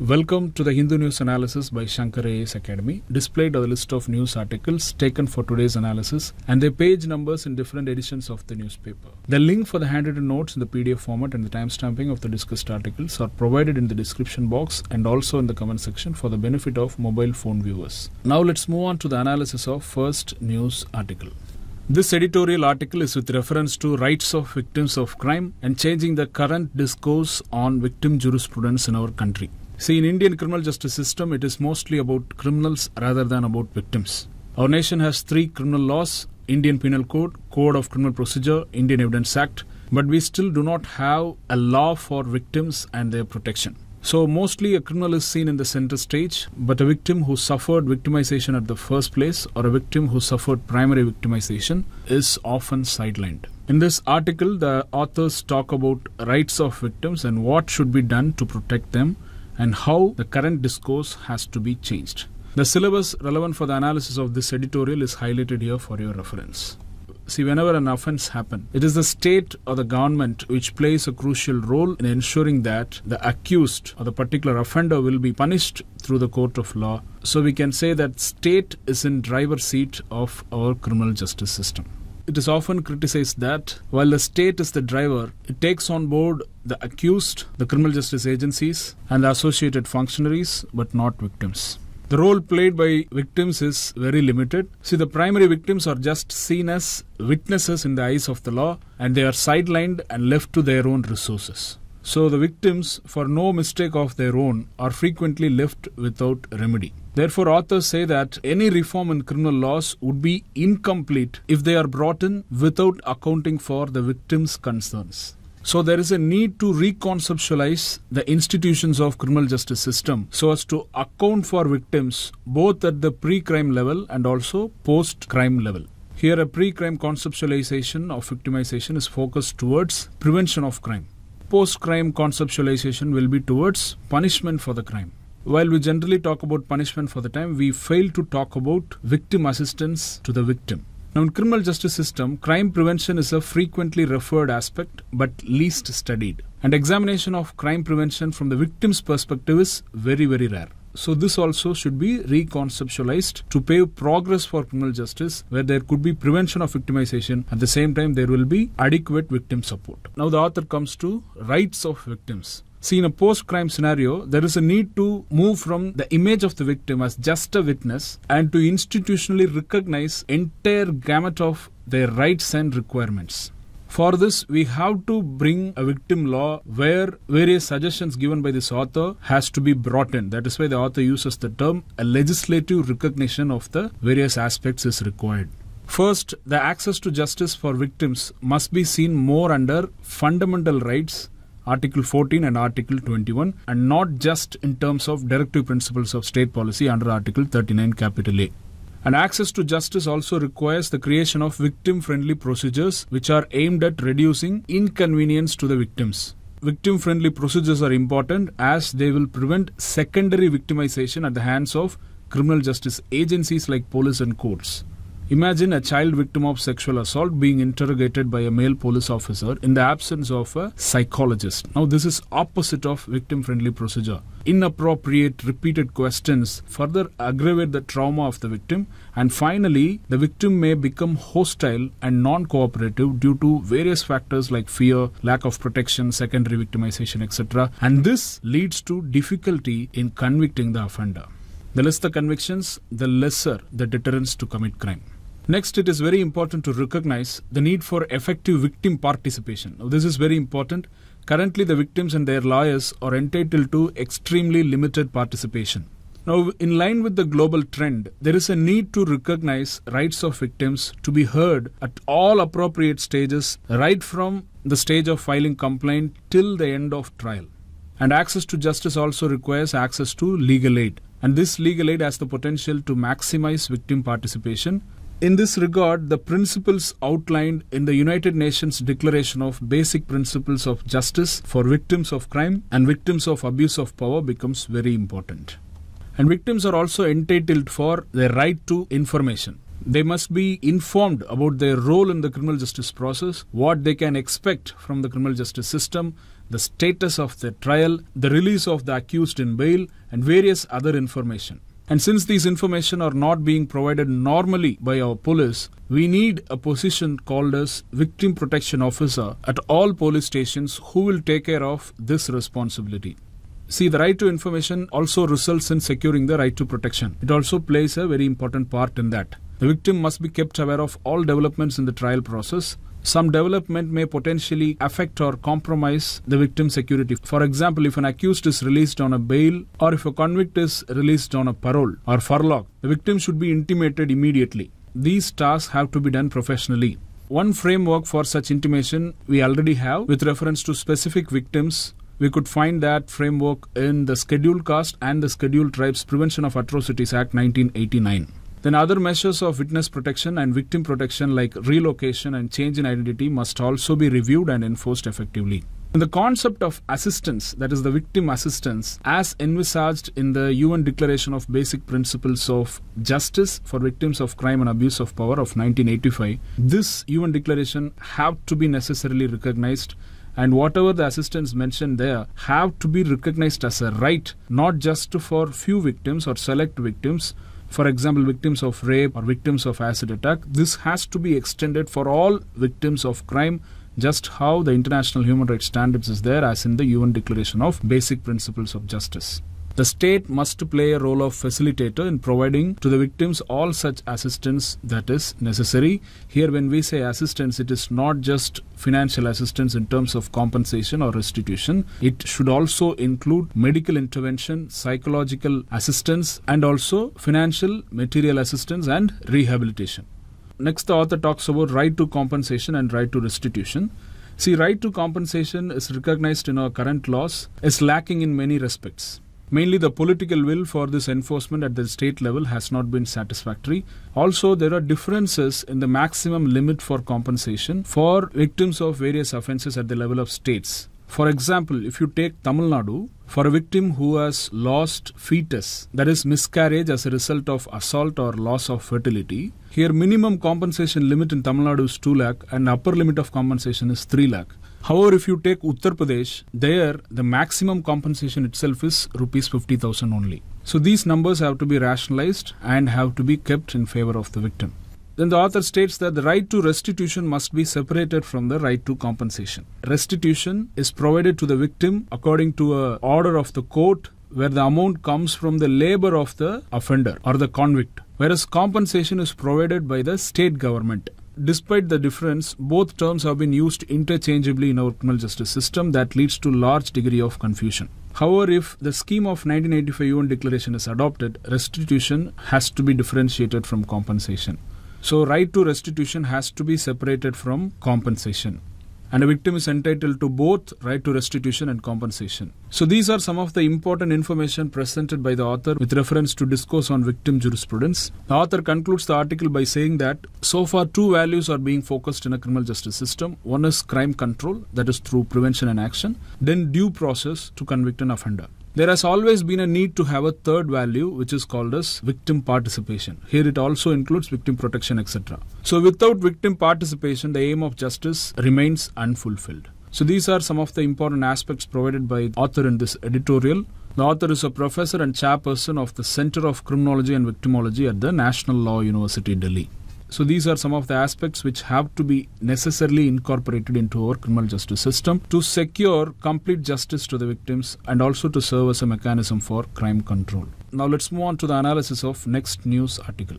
Welcome to the Hindu News Analysis by Shankar AS Academy. Displayed are the list of news articles taken for today's analysis and their page numbers in different editions of the newspaper. The link for the handwritten notes in the PDF format and the timestamping of the discussed articles are provided in the description box and also in the comment section for the benefit of mobile phone viewers. Now let's move on to the analysis of first news article. This editorial article is with reference to rights of victims of crime and changing the current discourse on victim jurisprudence in our country. See, in Indian criminal justice system, it is mostly about criminals rather than about victims. Our nation has three criminal laws Indian Penal Code, Code of Criminal Procedure, Indian Evidence Act, but we still do not have a law for victims and their protection. So, mostly a criminal is seen in the center stage, but a victim who suffered victimization at the first place or a victim who suffered primary victimization is often sidelined. In this article, the authors talk about rights of victims and what should be done to protect them and how the current discourse has to be changed. The syllabus relevant for the analysis of this editorial is highlighted here for your reference. See, whenever an offense happens, it is the state or the government which plays a crucial role in ensuring that the accused or the particular offender will be punished through the court of law. So we can say that state is in driver's seat of our criminal justice system. It is often criticized that while the state is the driver, it takes on board the accused, the criminal justice agencies, and the associated functionaries, but not victims. The role played by victims is very limited. See, the primary victims are just seen as witnesses in the eyes of the law and they are sidelined and left to their own resources. So, the victims, for no mistake of their own, are frequently left without remedy. Therefore, authors say that any reform in criminal laws would be incomplete if they are brought in without accounting for the victims' concerns. So there is a need to reconceptualize the institutions of criminal justice system so as to account for victims both at the pre-crime level and also post-crime level. Here a pre-crime conceptualization of victimization is focused towards prevention of crime. Post-crime conceptualization will be towards punishment for the crime. While we generally talk about punishment for the time, we fail to talk about victim assistance to the victim. Now, in criminal justice system, crime prevention is a frequently referred aspect but least studied. And examination of crime prevention from the victim's perspective is very, very rare. So this also should be reconceptualized to pave progress for criminal justice where there could be prevention of victimization at the same time there will be adequate victim support. Now the author comes to rights of victims. See, in a post crime scenario, there is a need to move from the image of the victim as just a witness and to institutionally recognize entire gamut of their rights and requirements. For this, we have to bring a victim law where various suggestions given by this author has to be brought in. That is why the author uses the term a legislative recognition of the various aspects is required. First, the access to justice for victims must be seen more under fundamental rights Article 14 and Article 21 and not just in terms of directive principles of state policy under Article 39 capital A. And access to justice also requires the creation of victim friendly procedures which are aimed at reducing inconvenience to the victims. Victim friendly procedures are important as they will prevent secondary victimization at the hands of criminal justice agencies like police and courts. Imagine a child victim of sexual assault being interrogated by a male police officer in the absence of a psychologist. Now this is opposite of victim friendly procedure. Inappropriate repeated questions further aggravate the trauma of the victim and finally the victim may become hostile and non-cooperative due to various factors like fear, lack of protection, secondary victimization etc. and this leads to difficulty in convicting the offender. The less the convictions, the lesser the deterrence to commit crime. Next, it is very important to recognize the need for effective victim participation. Now, this is very important. Currently, the victims and their lawyers are entitled to extremely limited participation. Now, in line with the global trend, there is a need to recognize rights of victims to be heard at all appropriate stages, right from the stage of filing complaint till the end of trial. And access to justice also requires access to legal aid. And this legal aid has the potential to maximize victim participation in this regard, the principles outlined in the United Nations Declaration of Basic Principles of Justice for victims of crime and victims of abuse of power becomes very important. And victims are also entitled for their right to information. They must be informed about their role in the criminal justice process, what they can expect from the criminal justice system, the status of the trial, the release of the accused in bail, and various other information. And since these information are not being provided normally by our police, we need a position called as victim protection officer at all police stations who will take care of this responsibility. See, the right to information also results in securing the right to protection. It also plays a very important part in that. The victim must be kept aware of all developments in the trial process some development may potentially affect or compromise the victim's security. For example, if an accused is released on a bail or if a convict is released on a parole or furlough, the victim should be intimated immediately. These tasks have to be done professionally. One framework for such intimation we already have with reference to specific victims we could find that framework in the Scheduled Caste and the Scheduled Tribes Prevention of Atrocities Act 1989. Then other measures of witness protection and victim protection like relocation and change in identity must also be reviewed and enforced effectively. And the concept of assistance, that is the victim assistance, as envisaged in the UN Declaration of Basic Principles of Justice for Victims of Crime and Abuse of Power of 1985, this UN Declaration have to be necessarily recognized and whatever the assistance mentioned there have to be recognized as a right, not just for few victims or select victims, for example, victims of rape or victims of acid attack. This has to be extended for all victims of crime just how the international human rights standards is there as in the UN Declaration of Basic Principles of Justice. The state must play a role of facilitator in providing to the victims all such assistance that is necessary. Here, when we say assistance, it is not just financial assistance in terms of compensation or restitution. It should also include medical intervention, psychological assistance, and also financial, material assistance, and rehabilitation. Next, the author talks about right to compensation and right to restitution. See, right to compensation is recognized in our current laws, is lacking in many respects. Mainly, the political will for this enforcement at the state level has not been satisfactory. Also, there are differences in the maximum limit for compensation for victims of various offences at the level of states. For example, if you take Tamil Nadu, for a victim who has lost fetus, that is miscarriage as a result of assault or loss of fertility, here minimum compensation limit in Tamil Nadu is 2 lakh and upper limit of compensation is 3 lakh. However, if you take Uttar Pradesh, there the maximum compensation itself is rupees 50,000 only. So these numbers have to be rationalized and have to be kept in favor of the victim. Then the author states that the right to restitution must be separated from the right to compensation. Restitution is provided to the victim according to a order of the court where the amount comes from the labor of the offender or the convict whereas compensation is provided by the state government Despite the difference, both terms have been used interchangeably in our criminal justice system that leads to large degree of confusion. However, if the scheme of 1985 UN declaration is adopted, restitution has to be differentiated from compensation. So right to restitution has to be separated from compensation and a victim is entitled to both right to restitution and compensation. So these are some of the important information presented by the author with reference to discourse on victim jurisprudence. The author concludes the article by saying that so far two values are being focused in a criminal justice system. One is crime control, that is through prevention and action, then due process to convict an offender. There has always been a need to have a third value which is called as victim participation. Here it also includes victim protection etc. So without victim participation the aim of justice remains unfulfilled. So these are some of the important aspects provided by author in this editorial. The author is a professor and chairperson of the Center of Criminology and Victimology at the National Law University Delhi. So these are some of the aspects which have to be necessarily incorporated into our criminal justice system to secure complete justice to the victims and also to serve as a mechanism for crime control. Now let's move on to the analysis of next news article.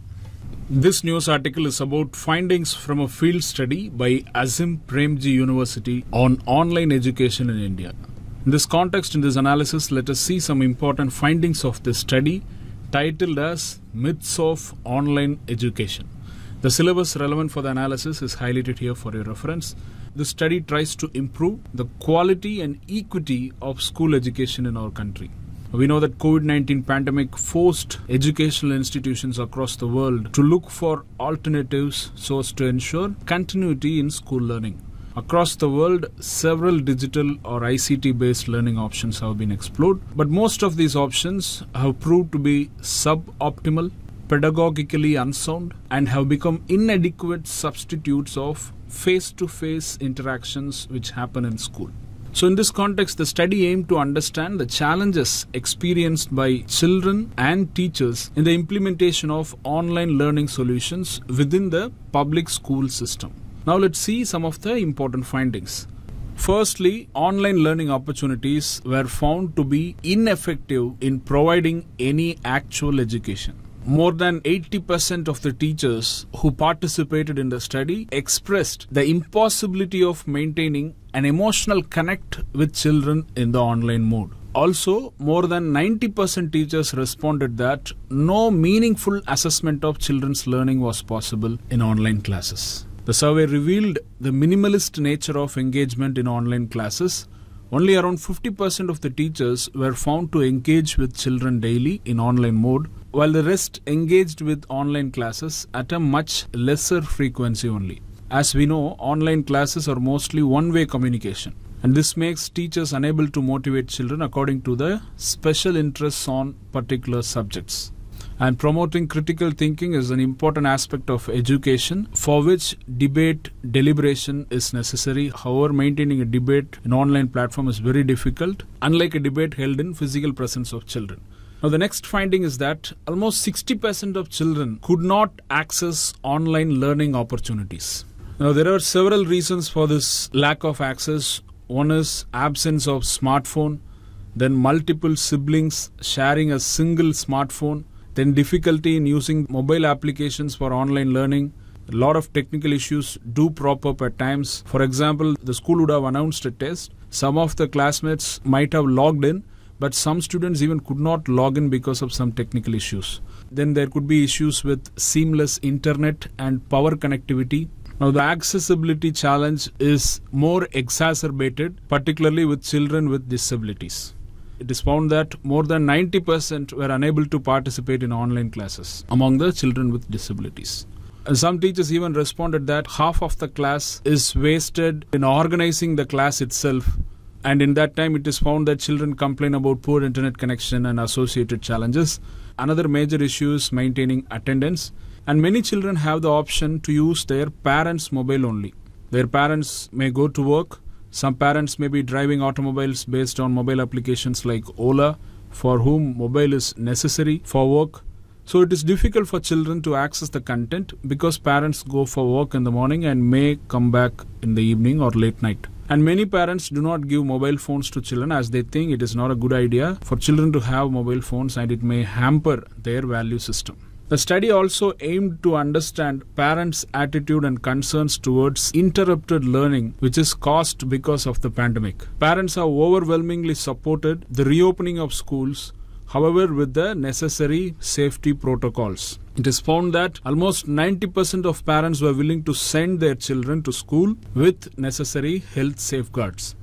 This news article is about findings from a field study by Azim Premji University on online education in India. In this context, in this analysis, let us see some important findings of this study titled as Myths of Online Education. The syllabus relevant for the analysis is highlighted here for your reference. The study tries to improve the quality and equity of school education in our country. We know that COVID-19 pandemic forced educational institutions across the world to look for alternatives so as to ensure continuity in school learning. Across the world, several digital or ICT based learning options have been explored, but most of these options have proved to be suboptimal pedagogically unsound and have become inadequate substitutes of face to face interactions which happen in school. So, in this context, the study aimed to understand the challenges experienced by children and teachers in the implementation of online learning solutions within the public school system. Now, let's see some of the important findings. Firstly, online learning opportunities were found to be ineffective in providing any actual education more than 80% of the teachers who participated in the study expressed the impossibility of maintaining an emotional connect with children in the online mode. Also, more than 90% teachers responded that no meaningful assessment of children's learning was possible in online classes. The survey revealed the minimalist nature of engagement in online classes, only around 50% of the teachers were found to engage with children daily in online mode, while the rest engaged with online classes at a much lesser frequency only. As we know, online classes are mostly one way communication, and this makes teachers unable to motivate children according to their special interests on particular subjects. And promoting critical thinking is an important aspect of education for which debate, deliberation is necessary. However, maintaining a debate in online platform is very difficult, unlike a debate held in physical presence of children. Now, the next finding is that almost 60% of children could not access online learning opportunities. Now, there are several reasons for this lack of access. One is absence of smartphone, then multiple siblings sharing a single smartphone, then difficulty in using mobile applications for online learning. A lot of technical issues do prop up at times. For example, the school would have announced a test. Some of the classmates might have logged in, but some students even could not log in because of some technical issues. Then there could be issues with seamless internet and power connectivity. Now, the accessibility challenge is more exacerbated, particularly with children with disabilities it is found that more than 90% were unable to participate in online classes among the children with disabilities. And some teachers even responded that half of the class is wasted in organizing the class itself. And in that time, it is found that children complain about poor internet connection and associated challenges. Another major issue is maintaining attendance. And many children have the option to use their parents' mobile only. Their parents may go to work some parents may be driving automobiles based on mobile applications like Ola, for whom mobile is necessary for work. So it is difficult for children to access the content because parents go for work in the morning and may come back in the evening or late night. And many parents do not give mobile phones to children as they think it is not a good idea for children to have mobile phones and it may hamper their value system. The study also aimed to understand parents' attitude and concerns towards interrupted learning, which is caused because of the pandemic. Parents are overwhelmingly supported the reopening of schools, however, with the necessary safety protocols. It is found that almost 90% of parents were willing to send their children to school with necessary health safeguards.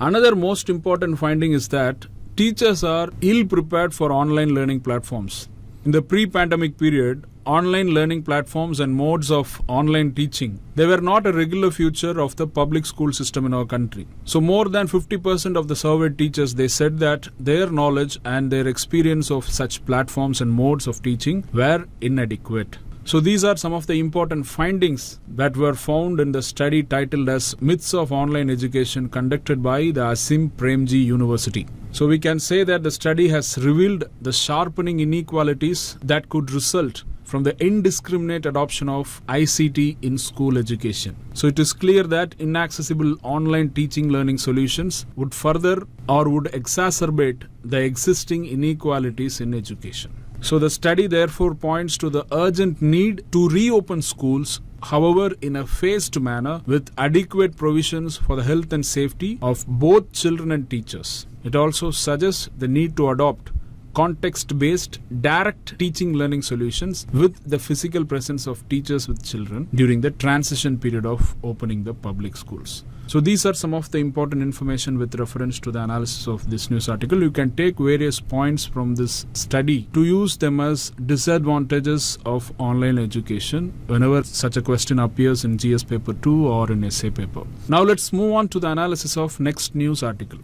Another most important finding is that teachers are ill prepared for online learning platforms. In the pre pandemic period, online learning platforms and modes of online teaching they were not a regular feature of the public school system in our country so more than 50% of the surveyed teachers they said that their knowledge and their experience of such platforms and modes of teaching were inadequate so these are some of the important findings that were found in the study titled as Myths of Online Education conducted by the Asim Premji University. So we can say that the study has revealed the sharpening inequalities that could result from the indiscriminate adoption of ICT in school education. So it is clear that inaccessible online teaching learning solutions would further or would exacerbate the existing inequalities in education. So the study therefore points to the urgent need to reopen schools however in a phased manner with adequate provisions for the health and safety of both children and teachers. It also suggests the need to adopt context-based direct teaching learning solutions with the physical presence of teachers with children during the transition period of opening the public schools. So these are some of the important information with reference to the analysis of this news article. You can take various points from this study to use them as disadvantages of online education whenever such a question appears in GS paper 2 or in essay paper. Now let's move on to the analysis of next news article.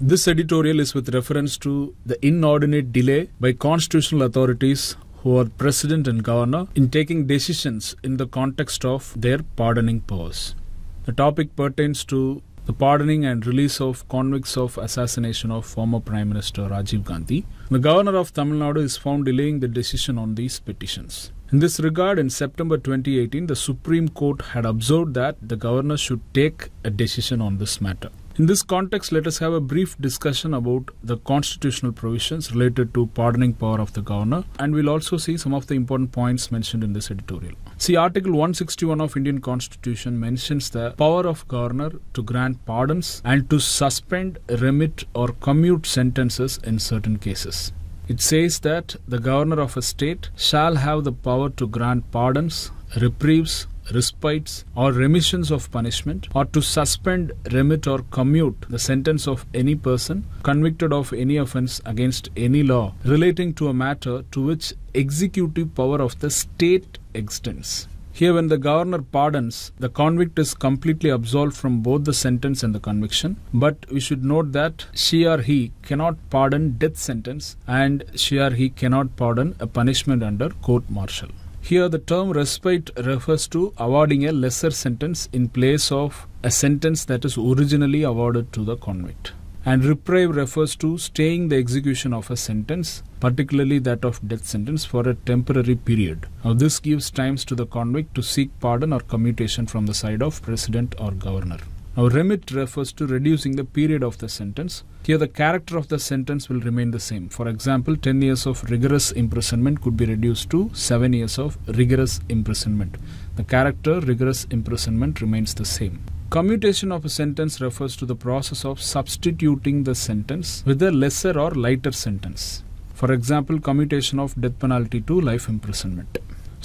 This editorial is with reference to the inordinate delay by constitutional authorities who are president and governor in taking decisions in the context of their pardoning powers. The topic pertains to the pardoning and release of convicts of assassination of former Prime Minister Rajiv Gandhi. The governor of Tamil Nadu is found delaying the decision on these petitions. In this regard, in September 2018, the Supreme Court had observed that the governor should take a decision on this matter. In this context, let us have a brief discussion about the constitutional provisions related to pardoning power of the governor, and we'll also see some of the important points mentioned in this editorial. See, Article 161 of Indian Constitution mentions the power of governor to grant pardons and to suspend, remit or commute sentences in certain cases. It says that the governor of a state shall have the power to grant pardons, reprieves, respites or remissions of punishment or to suspend, remit or commute the sentence of any person convicted of any offense against any law relating to a matter to which executive power of the state extends. Here, when the governor pardons, the convict is completely absolved from both the sentence and the conviction. But we should note that she or he cannot pardon death sentence and she or he cannot pardon a punishment under court martial. Here, the term respite refers to awarding a lesser sentence in place of a sentence that is originally awarded to the convict. And reprieve refers to staying the execution of a sentence, particularly that of death sentence, for a temporary period. Now, this gives times to the convict to seek pardon or commutation from the side of president or governor. Now, remit refers to reducing the period of the sentence, here, the character of the sentence will remain the same. For example, 10 years of rigorous imprisonment could be reduced to 7 years of rigorous imprisonment. The character rigorous imprisonment remains the same. Commutation of a sentence refers to the process of substituting the sentence with a lesser or lighter sentence. For example, commutation of death penalty to life imprisonment.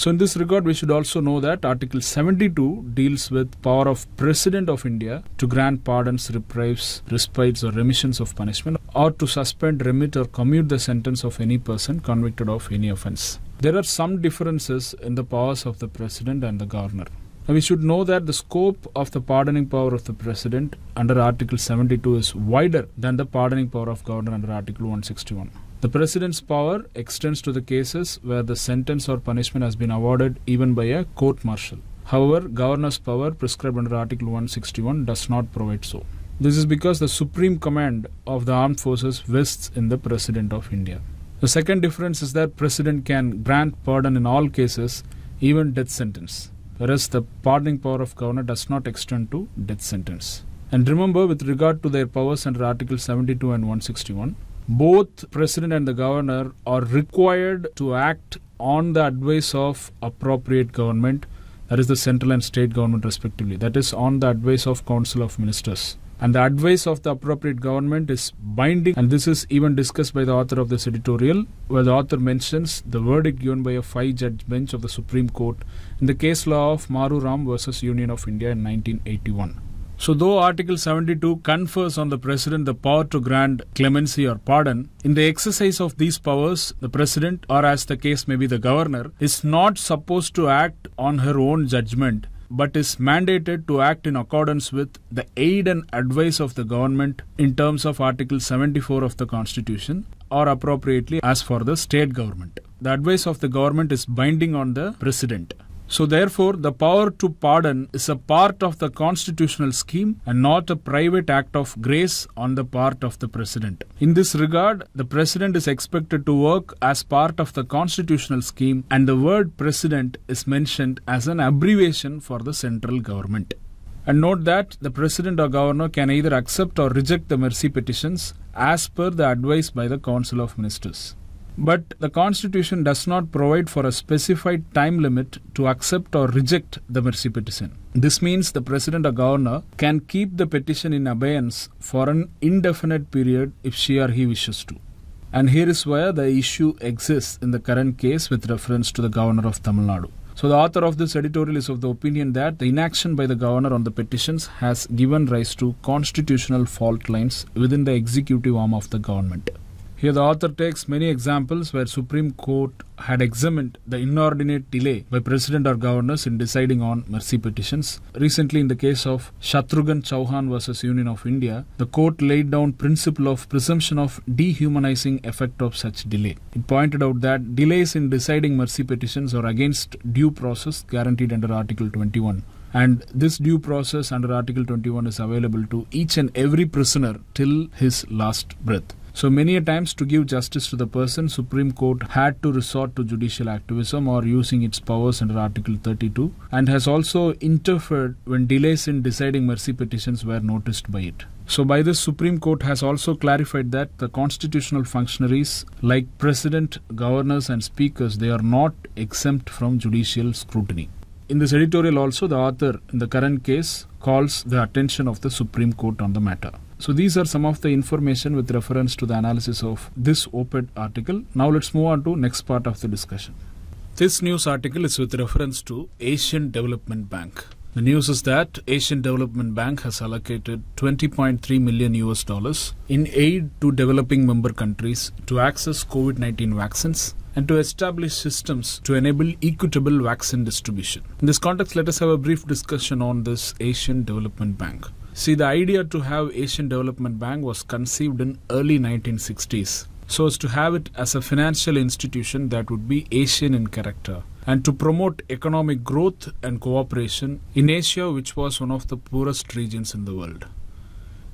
So in this regard, we should also know that Article 72 deals with power of President of India to grant pardons, reprieves, respites or remissions of punishment or to suspend, remit or commute the sentence of any person convicted of any offence. There are some differences in the powers of the President and the Governor. Now we should know that the scope of the pardoning power of the President under Article 72 is wider than the pardoning power of Governor under Article 161. The president's power extends to the cases where the sentence or punishment has been awarded even by a court martial. However, governor's power prescribed under Article 161 does not provide so. This is because the supreme command of the armed forces vests in the president of India. The second difference is that president can grant pardon in all cases, even death sentence, whereas the pardoning power of governor does not extend to death sentence. And remember with regard to their powers under Article 72 and 161, both president and the governor are required to act on the advice of appropriate government that is the central and state government respectively that is on the advice of council of ministers and the advice of the appropriate government is binding and this is even discussed by the author of this editorial where the author mentions the verdict given by a five judge bench of the supreme court in the case law of maru ram versus union of india in 1981 so, though Article 72 confers on the President the power to grant clemency or pardon, in the exercise of these powers, the President, or as the case may be the Governor, is not supposed to act on her own judgment but is mandated to act in accordance with the aid and advice of the government in terms of Article 74 of the Constitution or appropriately as for the state government. The advice of the government is binding on the President. So, therefore, the power to pardon is a part of the constitutional scheme and not a private act of grace on the part of the president. In this regard, the president is expected to work as part of the constitutional scheme, and the word president is mentioned as an abbreviation for the central government. And note that the president or governor can either accept or reject the mercy petitions as per the advice by the Council of Ministers. But the Constitution does not provide for a specified time limit to accept or reject the mercy petition. This means the President or Governor can keep the petition in abeyance for an indefinite period if she or he wishes to. And here is where the issue exists in the current case with reference to the Governor of Tamil Nadu. So, the author of this editorial is of the opinion that the inaction by the governor on the petitions has given rise to constitutional fault lines within the executive arm of the government. Here, the author takes many examples where Supreme Court had examined the inordinate delay by president or governors in deciding on mercy petitions. Recently, in the case of Shatrughan Chauhan versus Union of India, the court laid down principle of presumption of dehumanizing effect of such delay. It pointed out that delays in deciding mercy petitions are against due process guaranteed under Article 21 and this due process under article 21 is available to each and every prisoner till his last breath so many a times to give justice to the person, Supreme Court had to resort to judicial activism or using its powers under Article 32 and has also interfered when delays in deciding mercy petitions were noticed by it. So by this Supreme Court has also clarified that the constitutional functionaries like president, governors and speakers they are not exempt from judicial scrutiny. In this editorial also the author in the current case calls the attention of the Supreme Court on the matter. So these are some of the information with reference to the analysis of this op-ed article. Now let's move on to next part of the discussion. This news article is with reference to Asian Development Bank. The news is that Asian Development Bank has allocated 20.3 million US dollars in aid to developing member countries to access COVID-19 vaccines and to establish systems to enable equitable vaccine distribution. In this context, let us have a brief discussion on this Asian Development Bank. See, the idea to have Asian Development Bank was conceived in early 1960s so as to have it as a financial institution that would be Asian in character and to promote economic growth and cooperation in Asia which was one of the poorest regions in the world.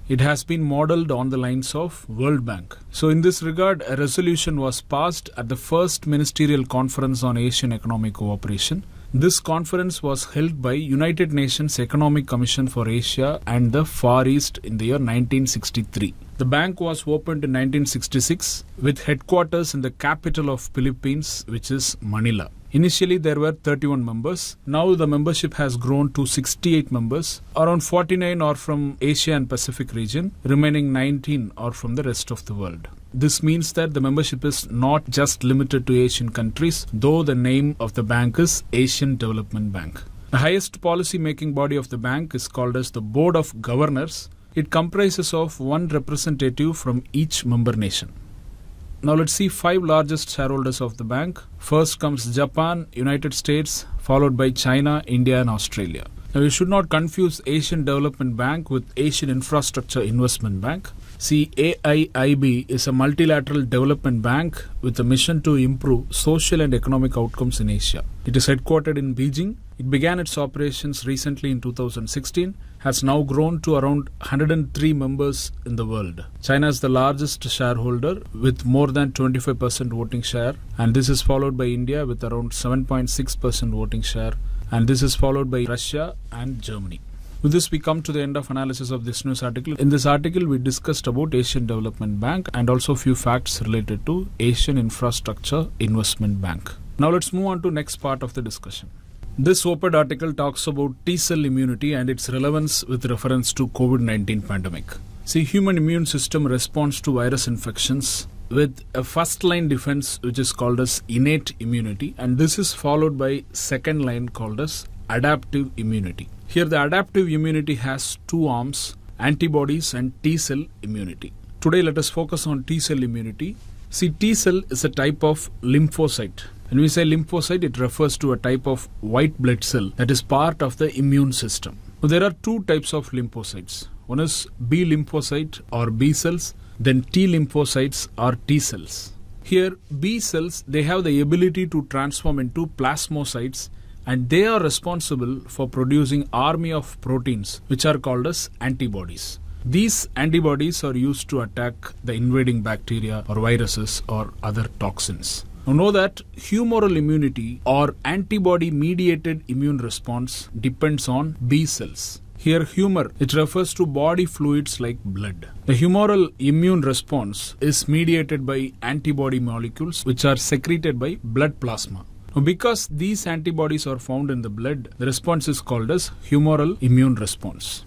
It has been modeled on the lines of World Bank. So in this regard, a resolution was passed at the first ministerial conference on Asian economic cooperation this conference was held by United Nations Economic Commission for Asia and the Far East in the year 1963. The bank was opened in 1966 with headquarters in the capital of Philippines which is Manila. Initially there were 31 members. Now the membership has grown to 68 members. Around 49 are from Asia and Pacific region, remaining 19 are from the rest of the world. This means that the membership is not just limited to Asian countries, though the name of the bank is Asian Development Bank. The highest policy making body of the bank is called as the Board of Governors. It comprises of one representative from each member nation. Now let's see five largest shareholders of the bank. First comes Japan, United States, followed by China, India and Australia. Now you should not confuse Asian Development Bank with Asian Infrastructure Investment Bank. See, AIIB is a multilateral development bank with a mission to improve social and economic outcomes in Asia. It is headquartered in Beijing. It began its operations recently in 2016, has now grown to around 103 members in the world. China is the largest shareholder with more than 25% voting share, and this is followed by India with around 7.6% voting share, and this is followed by Russia and Germany. With this, we come to the end of analysis of this news article. In this article, we discussed about Asian Development Bank and also few facts related to Asian Infrastructure Investment Bank. Now let's move on to next part of the discussion. This OPED article talks about T-cell immunity and its relevance with reference to COVID-19 pandemic. See, human immune system responds to virus infections with a first line defense which is called as innate immunity and this is followed by second line called as adaptive immunity. Here, the adaptive immunity has two arms antibodies and T cell immunity. Today, let us focus on T cell immunity. See, T cell is a type of lymphocyte. When we say lymphocyte, it refers to a type of white blood cell that is part of the immune system. Now, there are two types of lymphocytes. One is B lymphocyte or B cells, then T lymphocytes or T cells. Here, B cells, they have the ability to transform into plasmocytes and they are responsible for producing army of proteins which are called as antibodies. These antibodies are used to attack the invading bacteria or viruses or other toxins. Now know that humoral immunity or antibody mediated immune response depends on B cells. Here, humor, it refers to body fluids like blood. The humoral immune response is mediated by antibody molecules which are secreted by blood plasma because these antibodies are found in the blood, the response is called as humoral immune response.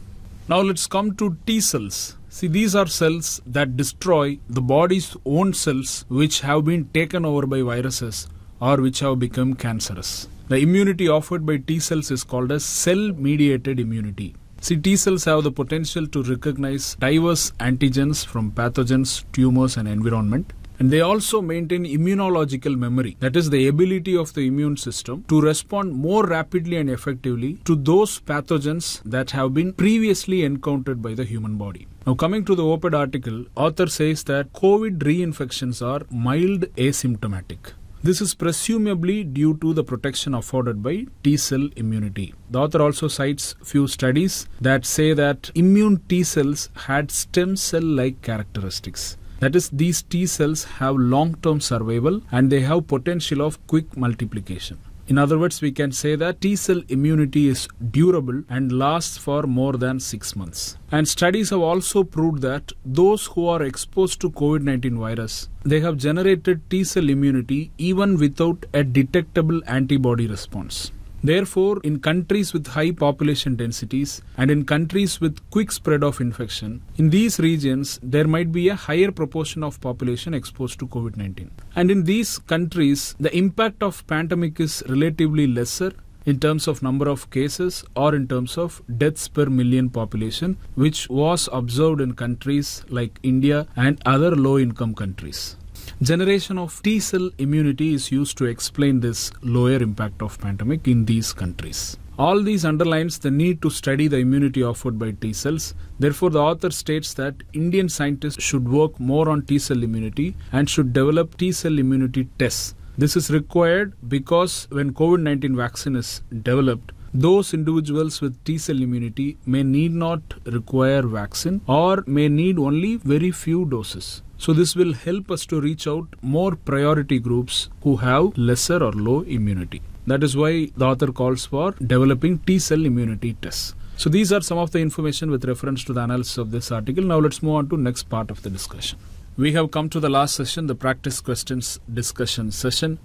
Now let's come to T cells. See, these are cells that destroy the body's own cells which have been taken over by viruses or which have become cancerous. The immunity offered by T cells is called as cell mediated immunity. See, T cells have the potential to recognize diverse antigens from pathogens, tumors, and environment. And they also maintain immunological memory, that is, the ability of the immune system to respond more rapidly and effectively to those pathogens that have been previously encountered by the human body. Now, coming to the OPED article, author says that COVID reinfections are mild asymptomatic. This is presumably due to the protection afforded by T cell immunity. The author also cites few studies that say that immune T cells had stem cell like characteristics. That is, these T cells have long term survival and they have potential of quick multiplication. In other words, we can say that T cell immunity is durable and lasts for more than six months. And studies have also proved that those who are exposed to COVID 19 virus, they have generated T cell immunity even without a detectable antibody response. Therefore, in countries with high population densities and in countries with quick spread of infection, in these regions there might be a higher proportion of population exposed to COVID 19. And in these countries, the impact of pandemic is relatively lesser in terms of number of cases or in terms of deaths per million population, which was observed in countries like India and other low income countries. Generation of T cell immunity is used to explain this lower impact of pandemic in these countries. All these underlines the need to study the immunity offered by T cells. Therefore, the author states that Indian scientists should work more on T cell immunity and should develop T cell immunity tests. This is required because when COVID 19 vaccine is developed, those individuals with T cell immunity may need not require vaccine or may need only very few doses. So this will help us to reach out more priority groups who have lesser or low immunity. That is why the author calls for developing T cell immunity tests. So these are some of the information with reference to the analysis of this article. Now let's move on to next part of the discussion. We have come to the last session, the practice questions discussion session.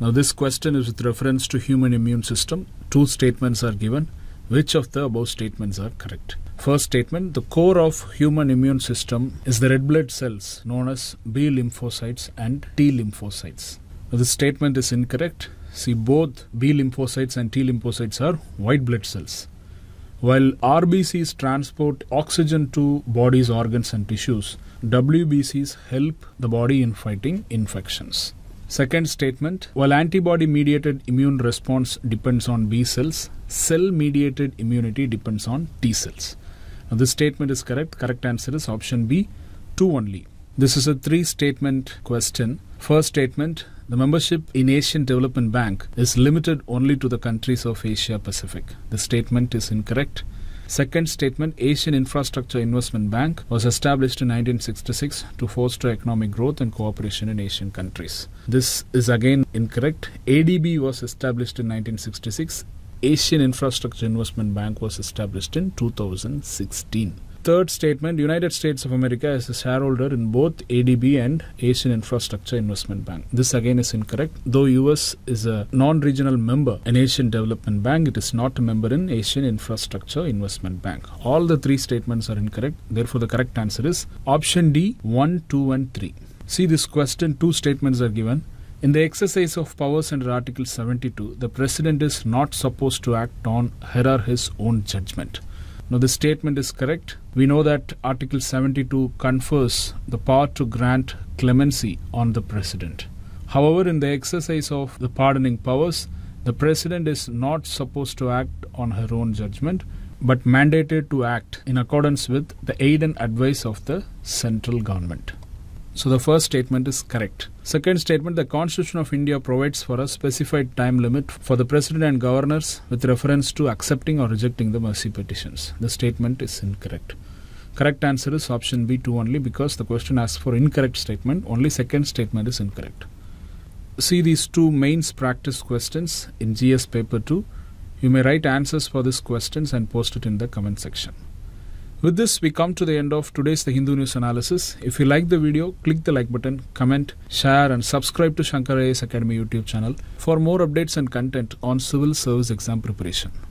Now this question is with reference to human immune system. Two statements are given which of the above statements are correct. First statement, the core of human immune system is the red blood cells known as B lymphocytes and T lymphocytes. this statement is incorrect. See, both B lymphocytes and T lymphocytes are white blood cells. While RBCs transport oxygen to body's organs and tissues, WBCs help the body in fighting infections. Second statement while antibody mediated immune response depends on B cells, cell mediated immunity depends on T cells. Now, this statement is correct. Correct answer is option B, 2 only. This is a three statement question. First statement the membership in Asian Development Bank is limited only to the countries of Asia Pacific. The statement is incorrect. Second statement Asian Infrastructure Investment Bank was established in 1966 to foster economic growth and cooperation in Asian countries. This is again incorrect. ADB was established in 1966. Asian Infrastructure Investment Bank was established in 2016 third statement United States of America is a shareholder in both ADB and Asian Infrastructure Investment Bank. This again is incorrect. Though US is a non regional member in Asian Development Bank, it is not a member in Asian Infrastructure Investment Bank. All the three statements are incorrect. Therefore, the correct answer is option D 1, 2, and 3. See this question, two statements are given. In the exercise of powers under Article 72, the President is not supposed to act on her or his own judgment. Now, this statement is correct. We know that Article 72 confers the power to grant clemency on the President. However, in the exercise of the pardoning powers, the President is not supposed to act on her own judgment but mandated to act in accordance with the aid and advice of the central government. So the first statement is correct. Second statement, the Constitution of India provides for a specified time limit for the President and Governors with reference to accepting or rejecting the mercy petitions. The statement is incorrect. Correct answer is option B2 only because the question asks for incorrect statement. Only second statement is incorrect. See these two mains practice questions in GS paper 2. You may write answers for these questions and post it in the comment section. With this, we come to the end of today's The Hindu News Analysis. If you like the video, click the like button, comment, share, and subscribe to Shankar AS Academy YouTube channel for more updates and content on civil service exam preparation.